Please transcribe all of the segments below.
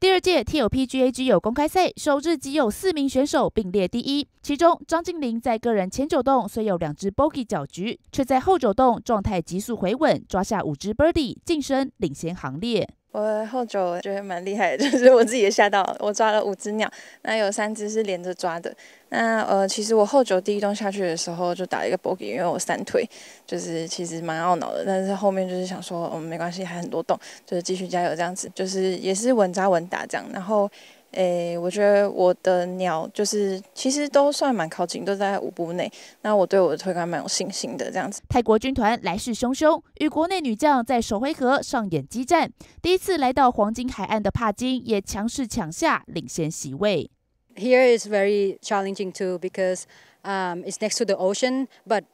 第二届 T.O.P.G.A. G 有公开赛首日即有四名选手并列第一，其中张敬玲在个人前九洞虽有两只 bogey 搅局，却在后九洞状态急速回稳，抓下五只 birdie，晋升领先行列。我后脚觉得蛮厉害，的，就是我自己也吓到，我抓了五只鸟，那有三只是连着抓的。那呃，其实我后脚第一洞下去的时候就打了一个 bogey，因为我三腿，就是其实蛮懊恼的。但是后面就是想说，嗯，没关系，还很多洞，就是继续加油这样子，就是也是稳扎稳打这样。然后。诶，我觉得我的鸟就是其实都算蛮靠近，都在五步内。那我对我的推杆蛮有信心的，这样子。泰国军团来势汹汹，与国内女将在首回合上演激战。第一次来到黄金海岸的帕金也强势抢下领先席位。Here is very challenging too because um it's next to the ocean, but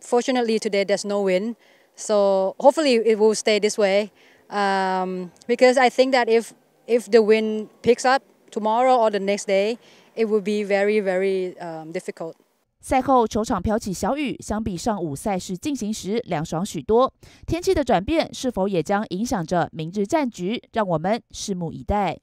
fortunately today there's no wind, so hopefully it will stay this way. Um because I think that if if the wind picks up tomorrow or the next day it will be very very difficult 赛后球场飘起小雨相比上午赛事进行时凉爽许多天气的转变是否也将影响着明日战局让我们拭目以待